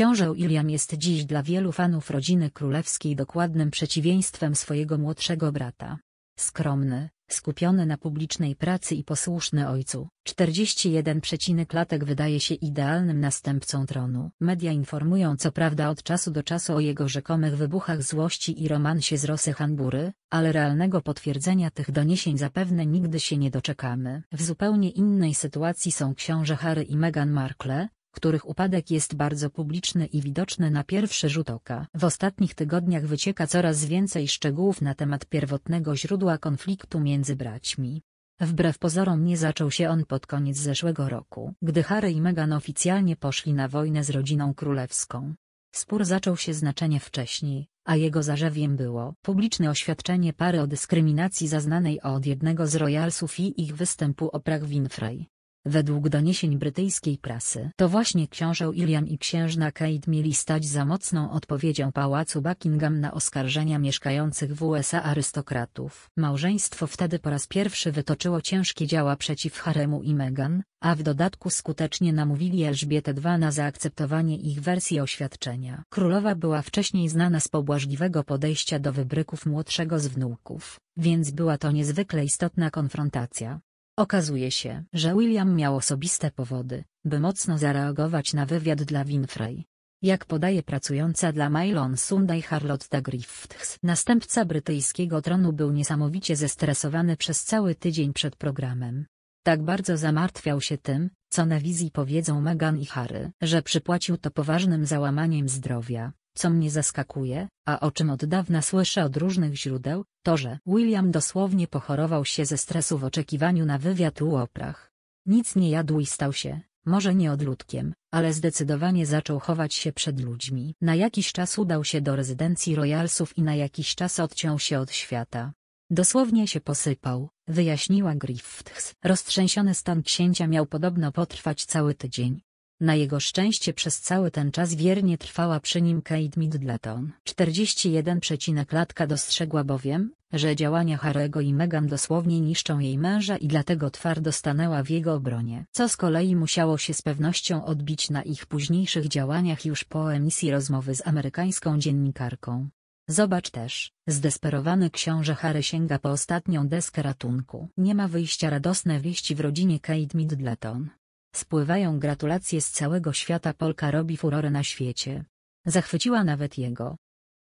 Książę William jest dziś dla wielu fanów rodziny królewskiej dokładnym przeciwieństwem swojego młodszego brata. Skromny, skupiony na publicznej pracy i posłuszny ojcu, 41 przecinek latek wydaje się idealnym następcą tronu. Media informują co prawda od czasu do czasu o jego rzekomych wybuchach złości i romansie z Rosy Hanbury, ale realnego potwierdzenia tych doniesień zapewne nigdy się nie doczekamy. W zupełnie innej sytuacji są książę Harry i Meghan Markle, których upadek jest bardzo publiczny i widoczny na pierwszy rzut oka. W ostatnich tygodniach wycieka coraz więcej szczegółów na temat pierwotnego źródła konfliktu między braćmi. Wbrew pozorom nie zaczął się on pod koniec zeszłego roku, gdy Harry i Meghan oficjalnie poszli na wojnę z rodziną królewską. Spór zaczął się znacznie wcześniej, a jego zarzewiem było publiczne oświadczenie pary o dyskryminacji zaznanej od jednego z royalsów i ich występu o Oprah Winfrey. Według doniesień brytyjskiej prasy to właśnie książę William i księżna Kate mieli stać za mocną odpowiedzią pałacu Buckingham na oskarżenia mieszkających w USA arystokratów. Małżeństwo wtedy po raz pierwszy wytoczyło ciężkie działa przeciw Haremu i Meghan, a w dodatku skutecznie namówili Elżbietę II na zaakceptowanie ich wersji oświadczenia. Królowa była wcześniej znana z pobłażliwego podejścia do wybryków młodszego z wnuków, więc była to niezwykle istotna konfrontacja. Okazuje się, że William miał osobiste powody, by mocno zareagować na wywiad dla Winfrey. Jak podaje pracująca dla Mailon Sunday Charlotte Griffiths, następca brytyjskiego tronu był niesamowicie zestresowany przez cały tydzień przed programem. Tak bardzo zamartwiał się tym, co na wizji powiedzą Meghan i Harry, że przypłacił to poważnym załamaniem zdrowia. Co mnie zaskakuje, a o czym od dawna słyszę od różnych źródeł, to że William dosłownie pochorował się ze stresu w oczekiwaniu na wywiad u oprach. Nic nie jadł i stał się, może nie odludkiem, ale zdecydowanie zaczął chować się przed ludźmi. Na jakiś czas udał się do rezydencji Royalsów i na jakiś czas odciął się od świata. Dosłownie się posypał, wyjaśniła Griffiths. Roztrzęsiony stan księcia miał podobno potrwać cały tydzień. Na jego szczęście przez cały ten czas wiernie trwała przy nim Kate Middleton. 41 przecinek latka dostrzegła bowiem, że działania Harego i Meghan dosłownie niszczą jej męża i dlatego twardo stanęła w jego obronie. Co z kolei musiało się z pewnością odbić na ich późniejszych działaniach już po emisji rozmowy z amerykańską dziennikarką. Zobacz też, zdesperowany książę Harry sięga po ostatnią deskę ratunku. Nie ma wyjścia radosne wieści w rodzinie Kate Middleton. Spływają gratulacje z całego świata Polka robi furorę na świecie. Zachwyciła nawet jego